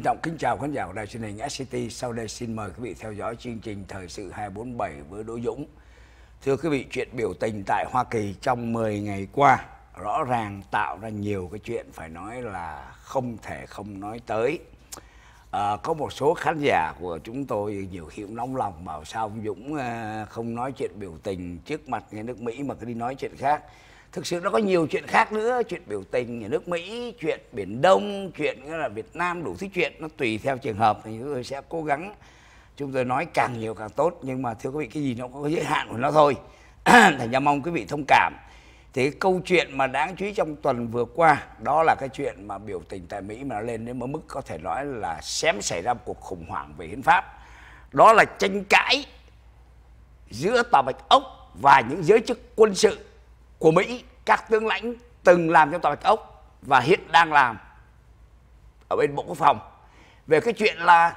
Trân trọng kính chào khán giả của đài truyền hình SCT. Sau đây xin mời quý vị theo dõi chương trình Thời sự 247 với Đỗ Dũng. Thưa quý vị, chuyện biểu tình tại Hoa Kỳ trong 10 ngày qua rõ ràng tạo ra nhiều cái chuyện phải nói là không thể không nói tới. À, có một số khán giả của chúng tôi nhiều khi cũng nóng lòng bảo sao ông Dũng à, không nói chuyện biểu tình trước mặt người nước Mỹ mà cứ đi nói chuyện khác thực sự nó có nhiều chuyện khác nữa chuyện biểu tình nhà nước mỹ chuyện biển đông chuyện như là việt nam đủ thứ chuyện nó tùy theo trường hợp thì chúng tôi sẽ cố gắng chúng tôi nói càng nhiều càng tốt nhưng mà thưa quý vị cái gì nó có giới hạn của nó thôi thành ra mong quý vị thông cảm thì cái câu chuyện mà đáng chú ý trong tuần vừa qua đó là cái chuyện mà biểu tình tại mỹ mà nó lên đến mức có thể nói là xém xảy ra một cuộc khủng hoảng về hiến pháp đó là tranh cãi giữa tòa bạch ốc và những giới chức quân sự của Mỹ các tướng lãnh từng làm trong tòa bạch ốc và hiện đang làm ở bên Bộ Quốc phòng về cái chuyện là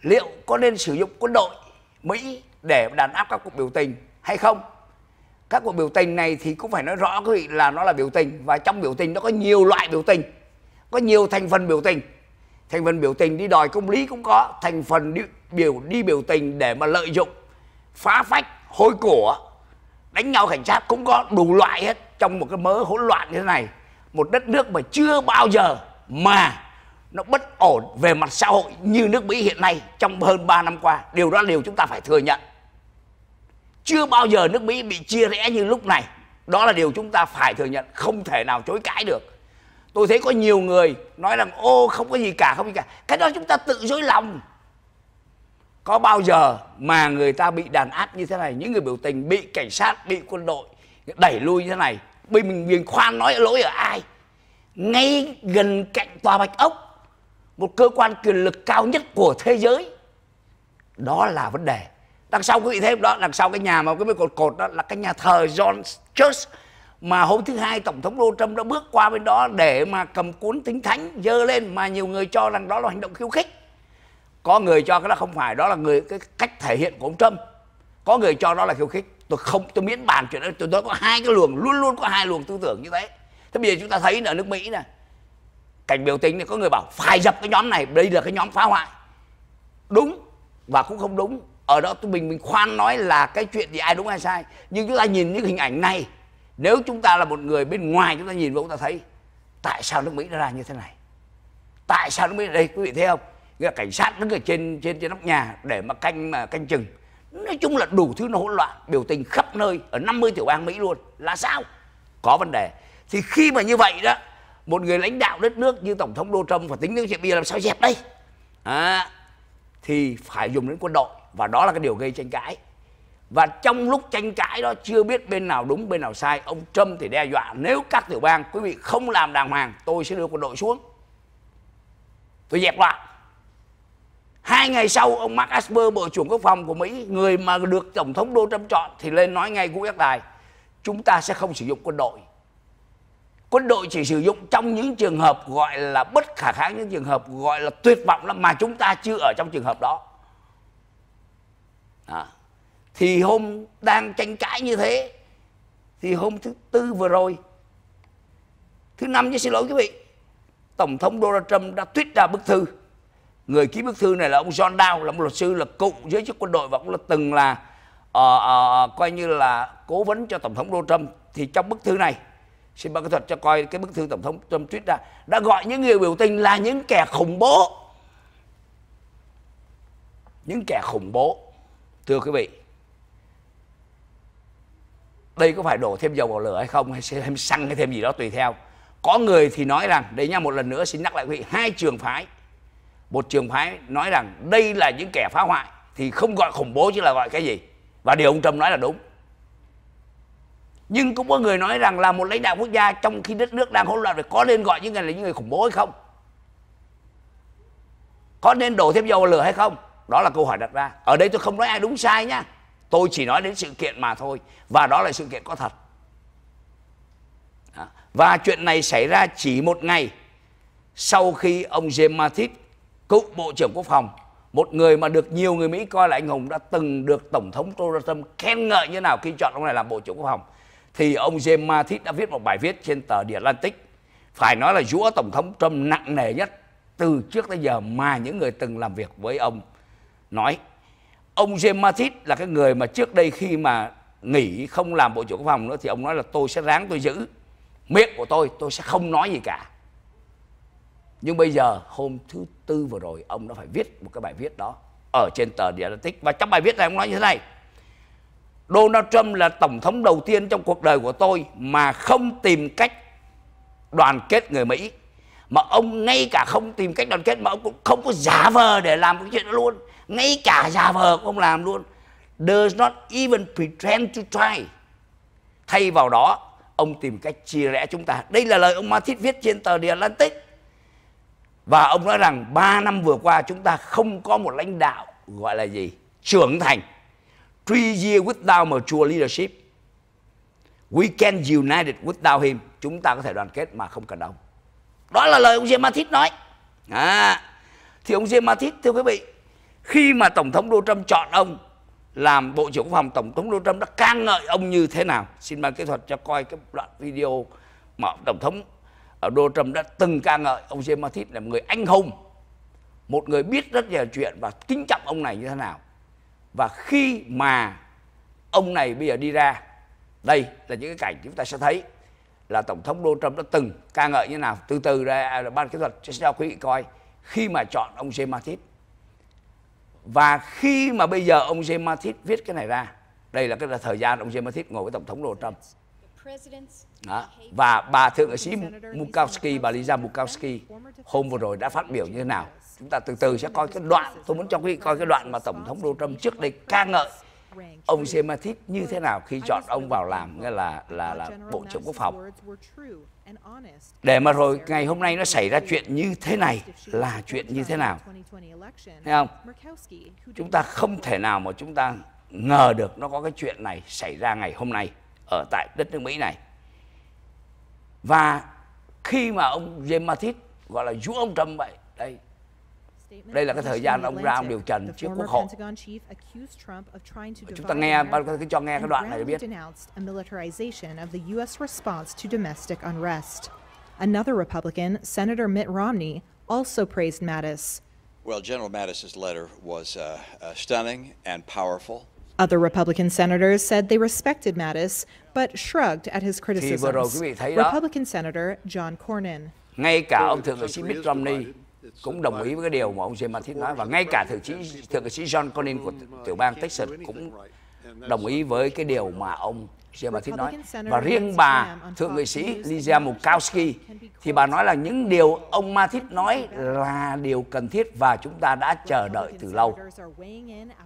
liệu có nên sử dụng quân đội Mỹ để đàn áp các cuộc biểu tình hay không các cuộc biểu tình này thì cũng phải nói rõ quý vị là nó là biểu tình và trong biểu tình nó có nhiều loại biểu tình có nhiều thành phần biểu tình thành phần biểu tình đi đòi công lý cũng có thành phần đi biểu đi biểu tình để mà lợi dụng phá phách hôi của đánh nhau cảnh sát cũng có đủ loại hết trong một cái mớ hỗn loạn như thế này một đất nước mà chưa bao giờ mà nó bất ổn về mặt xã hội như nước Mỹ hiện nay trong hơn 3 năm qua. Điều đó điều chúng ta phải thừa nhận. Chưa bao giờ nước Mỹ bị chia rẽ như lúc này. Đó là điều chúng ta phải thừa nhận, không thể nào chối cãi được. Tôi thấy có nhiều người nói rằng ô không có gì cả, không có gì cả. Cái đó chúng ta tự dối lòng có bao giờ mà người ta bị đàn áp như thế này những người biểu tình bị cảnh sát bị quân đội đẩy lui như thế này bây mình mình khoan nói lỗi ở ai ngay gần cạnh tòa bạch ốc một cơ quan quyền lực cao nhất của thế giới đó là vấn đề đằng sau quý vị thêm đó đằng sau cái nhà mà cái mấy cột cột đó là cái nhà thờ John Church mà hôm thứ hai tổng thống Donald Trump đã bước qua bên đó để mà cầm cuốn tính thánh dơ lên mà nhiều người cho rằng đó là hành động khiêu khích có người cho cái đó không phải đó là người cái cách thể hiện của ông trump có người cho đó là khiêu khích tôi không tôi miễn bàn chuyện đó tôi nói có hai cái luồng luôn luôn có hai luồng tư tưởng như thế thế bây giờ chúng ta thấy ở nước mỹ này cảnh biểu tình này có người bảo phải dập cái nhóm này đây là cái nhóm phá hoại đúng và cũng không đúng ở đó tôi mình mình khoan nói là cái chuyện thì ai đúng ai sai nhưng chúng ta nhìn những hình ảnh này nếu chúng ta là một người bên ngoài chúng ta nhìn vào chúng ta thấy tại sao nước mỹ nó ra như thế này tại sao nước mỹ đây quý vị thấy không nghĩa là cảnh sát đứng ở trên trên trên nóc nhà để mà canh mà canh chừng nói chung là đủ thứ nó hỗn loạn biểu tình khắp nơi ở 50 tiểu bang mỹ luôn là sao có vấn đề thì khi mà như vậy đó một người lãnh đạo đất nước như tổng thống donald trump phải tính đến chuyện bây giờ làm sao dẹp đây à, thì phải dùng đến quân đội và đó là cái điều gây tranh cãi và trong lúc tranh cãi đó chưa biết bên nào đúng bên nào sai ông trump thì đe dọa nếu các tiểu bang quý vị không làm đàng hoàng tôi sẽ đưa quân đội xuống tôi dẹp loạn Hai ngày sau ông Mark Esper, Bộ trưởng Quốc phòng của Mỹ, người mà được Tổng thống Donald Trump chọn thì lên nói ngay cũng ác tài, chúng ta sẽ không sử dụng quân đội. Quân đội chỉ sử dụng trong những trường hợp gọi là bất khả kháng, những trường hợp gọi là tuyệt vọng lắm mà chúng ta chưa ở trong trường hợp đó. À. Thì hôm đang tranh cãi như thế, thì hôm thứ tư vừa rồi, thứ năm với xin lỗi quý vị, Tổng thống Donald Trump đã tuyết ra bức thư người ký bức thư này là ông John Dow là một luật sư là cựu giới chức quân đội và cũng là từng là uh, uh, coi như là cố vấn cho tổng thống Donald Trump thì trong bức thư này xin ban kỹ thuật cho coi cái bức thư tổng thống Trump tweet ra đã gọi những người biểu tình là những kẻ khủng bố những kẻ khủng bố thưa quý vị đây có phải đổ thêm dầu vào lửa hay không hay thêm xăng hay thêm gì đó tùy theo có người thì nói rằng đấy nha một lần nữa xin nhắc lại quý vị hai trường phái một trường phái nói rằng đây là những kẻ phá hoại thì không gọi khủng bố chứ là gọi cái gì và điều ông Trump nói là đúng nhưng cũng có người nói rằng là một lãnh đạo quốc gia trong khi đất nước đang hỗn loạn thì có nên gọi những người là những người khủng bố hay không có nên đổ thêm dầu vào lửa hay không đó là câu hỏi đặt ra ở đây tôi không nói ai đúng sai nhá tôi chỉ nói đến sự kiện mà thôi và đó là sự kiện có thật và chuyện này xảy ra chỉ một ngày sau khi ông James Mattis cựu Bộ trưởng Quốc phòng, một người mà được nhiều người Mỹ coi là anh hùng đã từng được Tổng thống Donald Trump khen ngợi như nào khi chọn ông này làm Bộ trưởng Quốc phòng, thì ông James Mattis đã viết một bài viết trên tờ The Atlantic phải nói là dũa Tổng thống Trump nặng nề nhất từ trước tới giờ mà những người từng làm việc với ông nói. Ông James Mattis là cái người mà trước đây khi mà nghỉ không làm Bộ trưởng Quốc phòng nữa thì ông nói là tôi sẽ ráng tôi giữ miệng của tôi, tôi sẽ không nói gì cả nhưng bây giờ hôm thứ tư vừa rồi ông nó phải viết một cái bài viết đó ở trên tờ The Atlantic và trong bài viết này ông nói như thế này Donald Trump là tổng thống đầu tiên trong cuộc đời của tôi mà không tìm cách đoàn kết người Mỹ mà ông ngay cả không tìm cách đoàn kết mà ông cũng không có giả vờ để làm cái chuyện đó luôn ngay cả giả vờ cũng không làm luôn does not even pretend to try thay vào đó ông tìm cách chia rẽ chúng ta đây là lời ông Martin viết trên tờ The Atlantic và ông nói rằng 3 năm vừa qua chúng ta không có một lãnh đạo gọi là gì trưởng thành three year without mature leadership we can united without him chúng ta có thể đoàn kết mà không cần ông đó là lời ông James Mathis nói à, thì ông James Mathis thưa quý vị khi mà tổng thống Donald Trump chọn ông làm bộ trưởng quốc phòng tổng thống Donald Trump đã ca ngợi ông như thế nào xin ban kỹ thuật cho coi cái đoạn video mà tổng thống Donald Trump đã từng ca ngợi ông James Mattis là một người anh hùng, một người biết rất nhiều chuyện và kính trọng ông này như thế nào. Và khi mà ông này bây giờ đi ra, đây là những cái cảnh chúng ta sẽ thấy là Tổng thống Donald Trump đã từng ca ngợi như thế nào. Từ từ ra à, ban kỹ thuật sẽ cho quý vị coi khi mà chọn ông James Mattis. Và khi mà bây giờ ông James Mattis viết cái này ra, đây là cái là thời gian ông James Mattis ngồi với Tổng thống Donald Trump. Đó. Và bà Thượng nghị sĩ Mukowski, bà Lisa Mukowski hôm vừa rồi đã phát biểu như thế nào. Chúng ta từ từ sẽ coi cái đoạn, tôi muốn cho quý vị coi cái đoạn mà Tổng thống Donald Trump trước đây ca ngợi ông Zemathis như thế nào khi chọn ông vào làm nghĩa là là là bộ trưởng quốc phòng để mà rồi ngày hôm nay nó xảy ra chuyện như thế này là chuyện như thế nào thấy không chúng ta không thể nào mà chúng ta ngờ được nó có cái chuyện này xảy ra ngày hôm nay ở tại đất nước Mỹ này. Và khi mà ông James Mattis gọi là chú ông Trump vậy, đây đây là cái thời gian ông ra ông điều trần trước quốc hội. Chúng ta nghe, cứ cho nghe cái đoạn này để biết. Another Republican, Senator Mitt Romney, also praised Mattis. Well, General Mattis's letter was uh, uh, stunning and powerful. Other Republican senators said they respected Mattis, but shrugged at his criticisms. Republican Senator John Cornyn. Ngay cả ông thượng nghị sĩ Mitt Romney cũng đồng ý với cái điều mà ông James Mattis nói và ngay cả thượng sĩ thượng nghị sĩ John Cornyn của tiểu bang Texas cũng đồng ý với cái điều mà ông Giờ bà Thím nói. Và riêng bà, Thượng nghị sĩ Lizia Murkowski, thì bà nói là những điều ông Mathis nói là điều cần thiết và chúng ta đã chờ đợi từ lâu.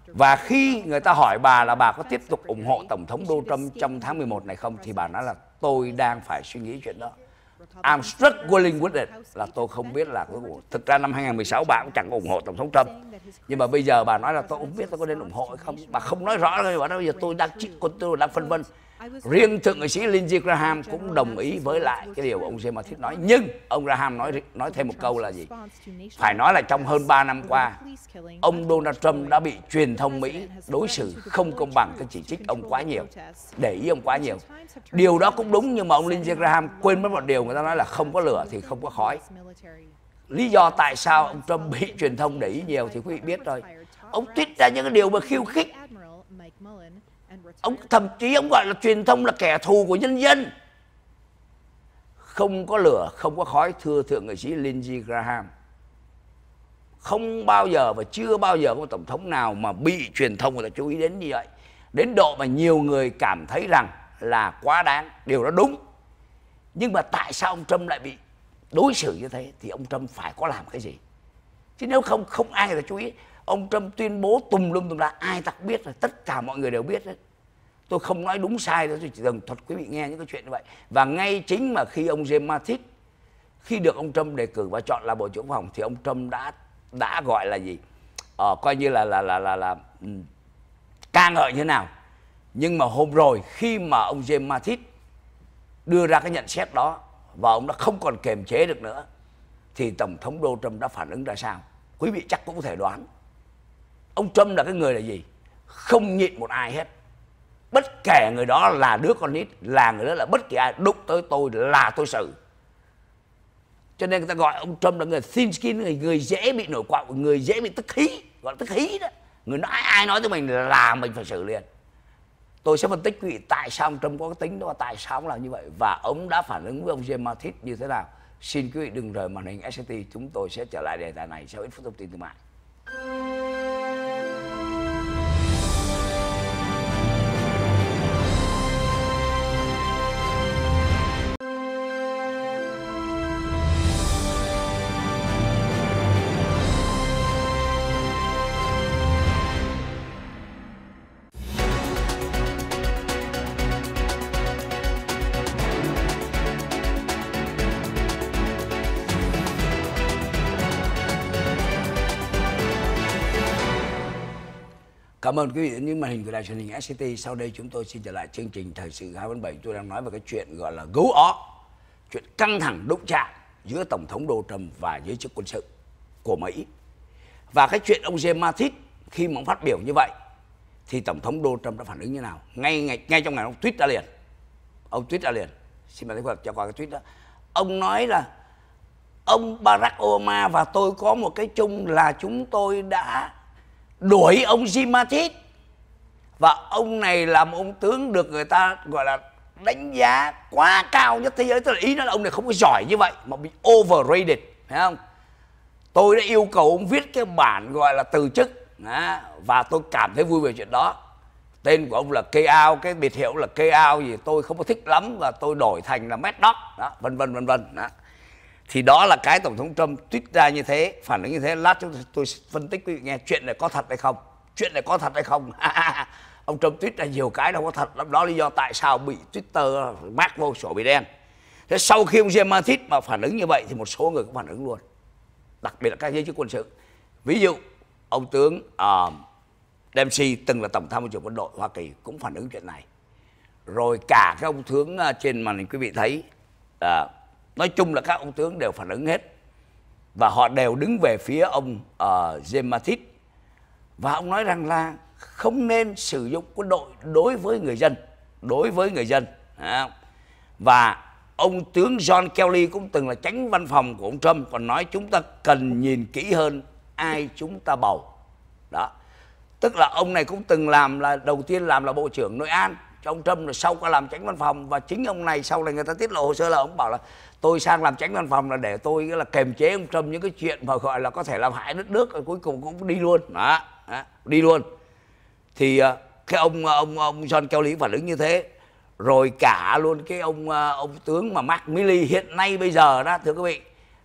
Và khi người ta hỏi bà là bà có tiếp tục ủng hộ Tổng thống Donald Trump trong tháng 11 này không, thì bà nói là tôi đang phải suy nghĩ chuyện đó. I'm struggling with it là tôi không biết là cuối cùng. Thực ra năm 2016 bà cũng chẳng ủng hộ tổng thống Trump. Nhưng mà bây giờ bà nói là tôi không biết tôi có nên ủng hộ hay không. Bà không nói rõ thôi, bà nói bây giờ tôi đang chỉ tôi đang phân vân. Riêng thượng nghị sĩ Lindsey Graham cũng đồng ý với lại cái điều ông James Mattis nói. Nhưng ông Graham nói nói thêm một câu là gì? Phải nói là trong hơn 3 năm qua, ông Donald Trump đã bị truyền thông Mỹ đối xử không công bằng cái chỉ trích ông quá nhiều, để ý ông quá nhiều. Điều đó cũng đúng nhưng mà ông Lindsey Graham quên mất một điều người ta nói là không có lửa thì không có khói. Lý do tại sao ông Trump bị truyền thông để ý nhiều thì quý vị biết rồi. Ông tweet ra những cái điều mà khiêu khích ông thậm chí ông gọi là truyền thông là kẻ thù của nhân dân không có lửa không có khói thưa thượng nghị sĩ Lindsey Graham không bao giờ và chưa bao giờ có tổng thống nào mà bị truyền thông người ta chú ý đến như vậy đến độ mà nhiều người cảm thấy rằng là quá đáng điều đó đúng nhưng mà tại sao ông Trump lại bị đối xử như thế thì ông Trump phải có làm cái gì chứ nếu không không ai người ta chú ý ông Trump tuyên bố tùm lum tùm la ai ta biết là tất cả mọi người đều biết đấy. tôi không nói đúng sai tôi chỉ cần thuật quý vị nghe những cái chuyện như vậy và ngay chính mà khi ông James Mattis khi được ông Trump đề cử và chọn là bộ trưởng phòng thì ông Trump đã đã gọi là gì ờ, coi như là là là là là ca ngợi như thế nào nhưng mà hôm rồi khi mà ông James Mattis đưa ra cái nhận xét đó và ông đã không còn kềm chế được nữa thì tổng thống Donald Trump đã phản ứng ra sao quý vị chắc cũng có thể đoán ông Trump là cái người là gì không nhịn một ai hết bất kể người đó là đứa con nít là người đó là bất kỳ ai đụng tới tôi là tôi xử cho nên người ta gọi ông Trump là người thin skin người, người dễ bị nổi quạo người dễ bị tức khí gọi là tức khí đó người nói ai nói tới mình là mình phải xử liền tôi sẽ phân tích quý vị tại sao ông Trump có cái tính đó và tại sao ông làm như vậy và ông đã phản ứng với ông James Mathis như thế nào xin quý vị đừng rời màn hình SCT chúng tôi sẽ trở lại đề tài này sau ít phút thông tin thương mại Cảm ơn quý vị đến những màn hình của đài truyền hình SCT. Sau đây chúng tôi xin trở lại chương trình Thời sự 247. Tôi đang nói về cái chuyện gọi là gấu ó. Chuyện căng thẳng đụng chạm giữa Tổng thống Donald Trump và giới chức quân sự của Mỹ. Và cái chuyện ông James Mattis khi mà ông phát biểu như vậy thì Tổng thống Donald Trump đã phản ứng như nào? Ngay ngay, ngay trong ngày ông tweet ra liền. Ông tweet ra liền. Xin mời quý vị cho qua cái tweet đó. Ông nói là ông Barack Obama và tôi có một cái chung là chúng tôi đã đuổi ông Gimatit và ông này làm ông tướng được người ta gọi là đánh giá quá cao nhất thế giới tức là ý nó là ông này không có giỏi như vậy mà bị overrated thấy không tôi đã yêu cầu ông viết cái bản gọi là từ chức và tôi cảm thấy vui về chuyện đó tên của ông là cây ao cái biệt hiệu là cây ao gì tôi không có thích lắm và tôi đổi thành là mad đó vân vân vân vân đó thì đó là cái tổng thống trump tuyết ra như thế phản ứng như thế lát chúng tôi phân tích quý vị nghe chuyện này có thật hay không chuyện này có thật hay không ông trump tuyết ra nhiều cái đâu có thật lắm đó lý do tại sao bị twitter mát vô sổ bị đen thế sau khi ông james mathis mà phản ứng như vậy thì một số người cũng phản ứng luôn đặc biệt là các giới chức quân sự ví dụ ông tướng uh, Dempsey từng là tổng tham mưu trưởng quân đội Hoa Kỳ cũng phản ứng chuyện này rồi cả các ông tướng uh, trên màn hình quý vị thấy uh, nói chung là các ông tướng đều phản ứng hết và họ đều đứng về phía ông uh, James Mathis và ông nói rằng là không nên sử dụng quân đội đối với người dân đối với người dân và ông tướng John Kelly cũng từng là tránh văn phòng của ông Trump còn nói chúng ta cần nhìn kỹ hơn ai chúng ta bầu đó tức là ông này cũng từng làm là đầu tiên làm là bộ trưởng nội an cho ông Trump rồi sau qua làm tránh văn phòng và chính ông này sau này người ta tiết lộ hồ sơ là ông bảo là tôi sang làm tránh văn phòng là để tôi là kềm chế ông Trump những cái chuyện mà gọi là có thể làm hại đất nước rồi cuối cùng cũng đi luôn đó, đó đi luôn thì ờ, cái ông ờ, ông ông John Kelly phản ứng như thế rồi cả luôn cái ông ờ, ông tướng mà Mark Milley hiện nay bây giờ đó thưa quý vị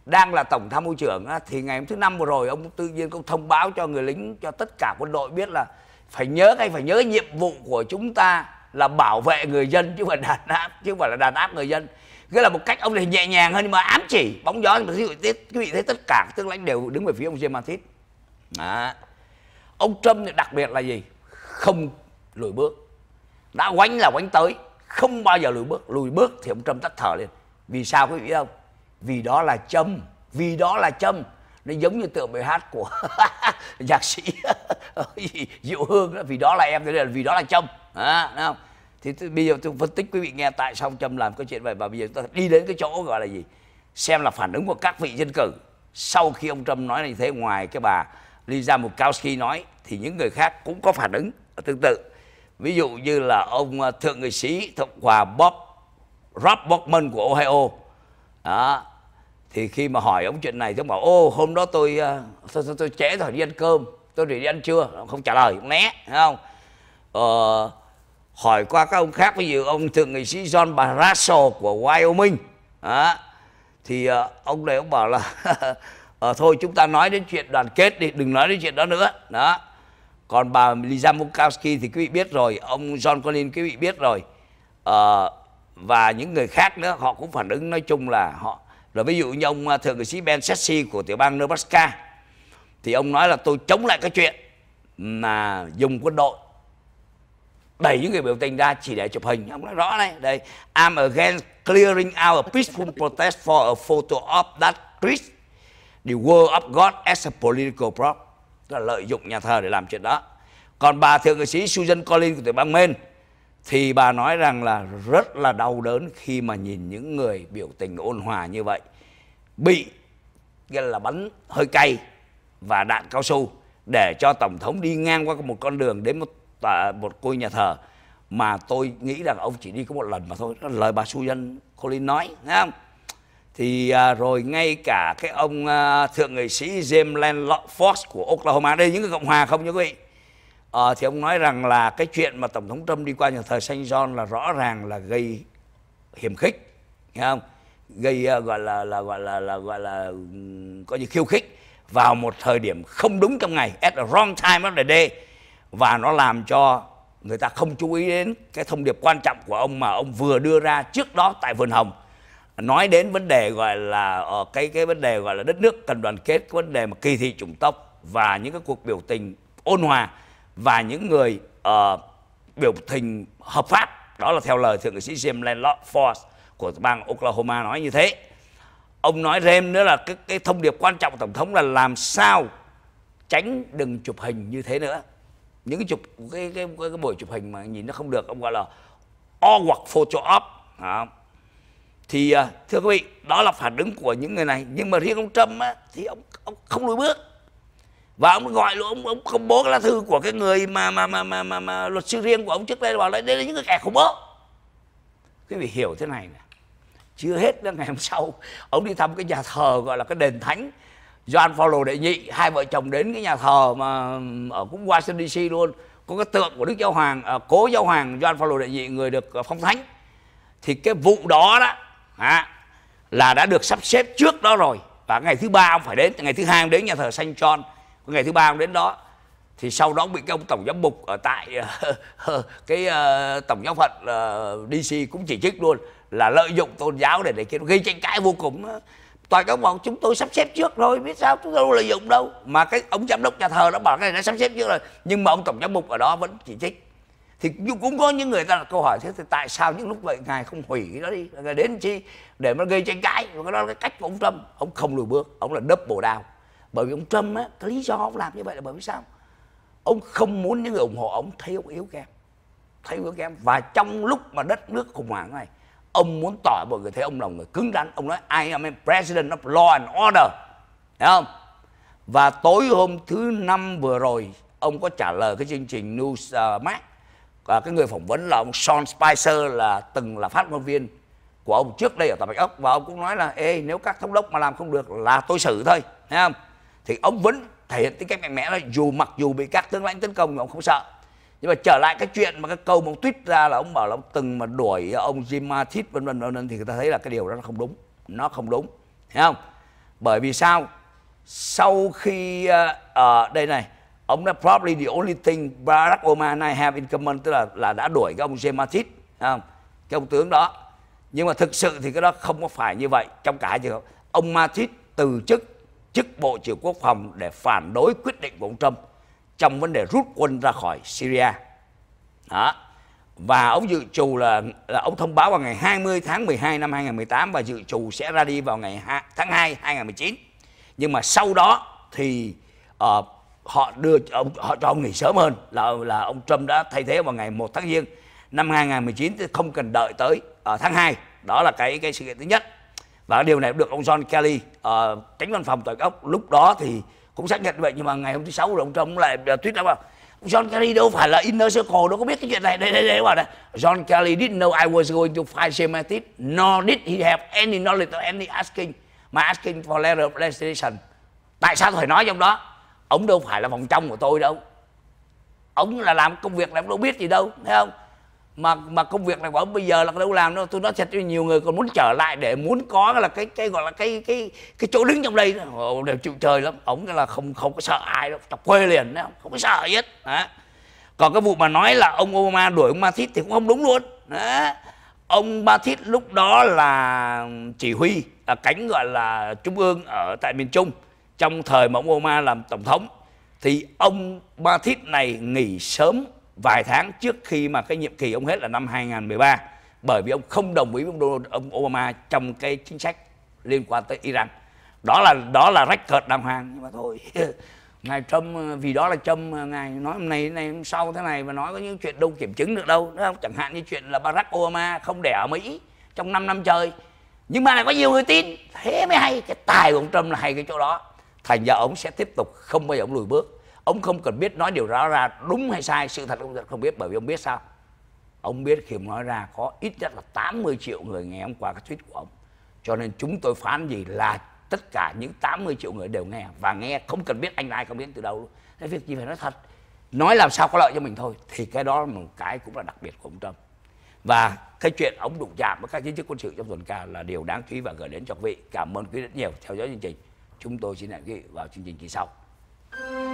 đang là tổng tham mưu trưởng đó, thì ngày hôm thứ năm vừa rồi ông tự nhiên cũng thông báo cho người lính cho tất cả quân đội biết là phải nhớ cái phải nhớ nhiệm vụ của chúng ta là bảo vệ người dân chứ không phải đàn áp chứ không phải là đàn áp người dân nghĩa là một cách ông này nhẹ nhàng hơn nhưng mà ám chỉ bóng gió mà quý vị thấy, quý thấy tất cả các tướng lãnh đều đứng về phía ông James Mattis à. ông Trump thì đặc biệt là gì không lùi bước đã quánh là quánh tới không bao giờ lùi bước lùi bước thì ông Trump tắt thở lên vì sao quý vị không vì đó là châm vì đó là châm nó giống như tượng bài hát của nhạc sĩ diệu hương đó vì đó là em thế là vì đó là châm à, không thì tôi, bây giờ tôi phân tích quý vị nghe tại sao ông trâm làm cái chuyện vậy và bây giờ chúng ta đi đến cái chỗ gọi là gì xem là phản ứng của các vị dân cử sau khi ông trump nói như thế ngoài cái bà lisa murkowski nói thì những người khác cũng có phản ứng tương tự ví dụ như là ông ờ, thượng nghị sĩ cộng hòa bob rob Borkman của ohio đó thì khi mà hỏi ông chuyện này thì bảo ô hôm đó tôi ờ, tôi, tôi, tôi trễ rồi đi ăn cơm tôi để đi ăn trưa không trả lời ông né không ờ, hỏi qua các ông khác ví dụ ông thượng nghị sĩ John Barrasso của Wyoming à, thì uh, ông này ông bảo là uh, thôi chúng ta nói đến chuyện đoàn kết đi đừng nói đến chuyện đó nữa đó còn bà Lisa Murkowski thì quý vị biết rồi ông John Collins quý vị biết rồi uh, và những người khác nữa họ cũng phản ứng nói chung là họ rồi ví dụ như ông thượng nghị sĩ Ben Sassy của tiểu bang Nebraska thì ông nói là tôi chống lại cái chuyện mà dùng quân đội đẩy những người biểu tình ra chỉ để chụp hình ông nói rõ này đây I'm against clearing out a peaceful protest for a photo of that priest the word of God as a political prop là lợi dụng nhà thờ để làm chuyện đó còn bà thượng nghị sĩ Susan Collins của tiểu bang Maine thì bà nói rằng là rất là đau đớn khi mà nhìn những người biểu tình ôn hòa như vậy bị nghĩa là bắn hơi cay và đạn cao su để cho tổng thống đi ngang qua một con đường đến một một cô nhà thờ mà tôi nghĩ rằng ông chỉ đi có một lần mà thôi lời bà Susan Collins nói nghe không thì à, rồi ngay cả cái ông à, thượng nghị sĩ James Landlock Fox của Oklahoma đây những cái cộng hòa không nha quý vị à, thì ông nói rằng là cái chuyện mà tổng thống Trump đi qua nhà thờ Saint John là rõ ràng là gây hiểm khích nghe không gây à, gọi là là gọi là là gọi là có như khiêu khích vào một thời điểm không đúng trong ngày at the wrong time of the day và nó làm cho người ta không chú ý đến cái thông điệp quan trọng của ông mà ông vừa đưa ra trước đó tại vườn hồng nói đến vấn đề gọi là ờ, cái cái vấn đề gọi là đất nước cần đoàn kết cái vấn đề mà kỳ thị chủng tộc và những cái cuộc biểu tình ôn hòa và những người uh, biểu tình hợp pháp đó là theo lời thượng nghị sĩ Jim Lennox Ford của bang Oklahoma nói như thế ông nói thêm nữa là cái, cái thông điệp quan trọng của tổng thống là làm sao tránh đừng chụp hình như thế nữa những cái chụp cái cái cái, cái buổi chụp hình mà nhìn nó không được ông gọi là o hoặc photoshop đó. thì à, thưa quý vị đó là phản ứng của những người này nhưng mà riêng ông trump á, thì ông, ông không lùi bước và ông gọi luôn ông, ông công bố cái lá thư của cái người mà mà mà mà mà, mà luật sư riêng của ông trước đây bảo là đây là những cái kẻ khủng bố quý vị hiểu thế này nè chưa hết là ngày hôm sau ông đi thăm cái nhà thờ gọi là cái đền thánh John Paulo đệ nhị hai vợ chồng đến cái nhà thờ mà ở cũng Washington DC luôn có cái tượng của Đức Giáo Hoàng à, cố Giáo Hoàng John Paulo đệ nhị người được à, phong thánh thì cái vụ đó đó à, là đã được sắp xếp trước đó rồi và ngày thứ ba ông phải đến ngày thứ hai ông đến nhà thờ Saint John ngày thứ ba ông đến đó thì sau đó bị cái ông tổng giám mục ở tại à, cái uh, tổng giáo phận uh, DC cũng chỉ trích luôn là lợi dụng tôn giáo để để gây tranh cãi vô cùng toàn các bọn chúng tôi sắp xếp trước rồi biết sao chúng tôi đâu lợi dụng đâu mà cái ông giám đốc nhà thờ đó bảo cái này đã sắp xếp trước rồi nhưng mà ông tổng giám mục ở đó vẫn chỉ trích thì cũng có những người ta đặt câu hỏi thế thì tại sao những lúc vậy ngài không hủy cái đó đi ngài đến chi để mà gây tranh cãi và cái đó là cái cách của ông trump ông không lùi bước ông là đớp bồ đào bởi vì ông trump á cái lý do ông làm như vậy là bởi vì sao ông không muốn những người ủng hộ ông thấy ông yếu kém thấy yếu kém và trong lúc mà đất nước khủng hoảng này ông muốn tỏ mọi người thấy ông là người cứng rắn ông nói I am a president of law and order thấy không và tối hôm thứ năm vừa rồi ông có trả lời cái chương trình Newsmax à, và cái người phỏng vấn là ông Sean Spicer là từng là phát ngôn viên của ông trước đây ở tòa Bạch Ốc và ông cũng nói là ê nếu các thống đốc mà làm không được là tôi xử thôi thấy không thì ông vẫn thể hiện tính cách mạnh mẽ là dù mặc dù bị các tướng lãnh tấn công nhưng ông không sợ nhưng mà trở lại cái chuyện mà cái câu mà ông tweet ra là ông bảo là ông từng mà đuổi ông Jim Mattis vân vân vân thì người ta thấy là cái điều đó nó không đúng nó không đúng thấy không bởi vì sao sau khi ở uh, uh, đây này ông đã probably the only thing Barack Obama and I have in common tức là là đã đuổi cái ông Jim Mattis không cái ông tướng đó nhưng mà thực sự thì cái đó không có phải như vậy trong cả trường hợp ông Mattis từ chức chức bộ trưởng quốc phòng để phản đối quyết định của ông Trump trong vấn đề rút quân ra khỏi Syria. Đó. Và ông dự trù là, là ông thông báo vào ngày 20 tháng 12 năm 2018 và dự trù sẽ ra đi vào ngày 2, tháng 2 2019. Nhưng mà sau đó thì uh, họ đưa ông họ cho ông nghỉ sớm hơn là là ông Trump đã thay thế vào ngày 1 tháng Giêng năm 2019 thì không cần đợi tới ở ờ, uh, tháng 2. Đó là cái cái sự kiện thứ nhất. Và điều này được ông John Kelly uh, tránh văn phòng tòa ốc lúc đó thì cũng xác nhận vậy nhưng mà ngày hôm thứ sáu rồi ông Trump lại à, tuyết ra bảo John Kerry đâu phải là inner circle đâu có biết cái chuyện này đây đây đây bảo này John Kerry didn't know I was going to file semantics nor did he have any knowledge of any asking my asking for letter of legislation tại sao phải nói trong đó ông đâu phải là vòng trong của tôi đâu ông là làm công việc là ông đâu biết gì đâu thấy không mà mà công việc này bảo bây giờ là đâu làm đâu tôi nói thật cho nhiều người còn muốn trở lại để muốn có là cái cái gọi là cái cái cái chỗ đứng trong đây Ồ, đều chịu trời lắm ổng là không không có sợ ai đâu chọc quê liền đó. không có sợ gì hết đó. còn cái vụ mà nói là ông Obama đuổi ông Mathis thì cũng không đúng luôn đó. ông Mathis lúc đó là chỉ huy ở cánh gọi là trung ương ở tại miền Trung trong thời mà ông Obama làm tổng thống thì ông Mathis này nghỉ sớm vài tháng trước khi mà cái nhiệm kỳ ông hết là năm 2013 bởi vì ông không đồng ý với ông, Obama trong cái chính sách liên quan tới Iran đó là đó là rách cợt đàng hoàng nhưng mà thôi ngài Trump vì đó là Trump ngài nói hôm nay hôm nay hôm sau thế này và nói có những chuyện đâu kiểm chứng được đâu đúng không? chẳng hạn như chuyện là Barack Obama không đẻ ở Mỹ trong 5 năm trời nhưng mà lại có nhiều người tin thế mới hay cái tài của ông Trump là hay cái chỗ đó thành ra ông sẽ tiếp tục không bao giờ ông lùi bước ông không cần biết nói điều đó ra đúng hay sai sự thật ông không biết bởi vì ông biết sao ông biết khi ông nói ra có ít nhất là 80 triệu người nghe ông qua cái tweet của ông cho nên chúng tôi phán gì là tất cả những 80 triệu người đều nghe và nghe không cần biết anh ai không biết từ đâu luôn thế việc gì phải nói thật nói làm sao có lợi cho mình thôi thì cái đó là một cái cũng là đặc biệt của ông Trump và cái chuyện ông đụng chạm với các chiến chức quân sự trong tuần qua là điều đáng chú ý và gửi đến cho quý vị cảm ơn quý vị rất nhiều theo dõi chương trình chúng tôi xin hẹn quý vị vào chương trình kỳ sau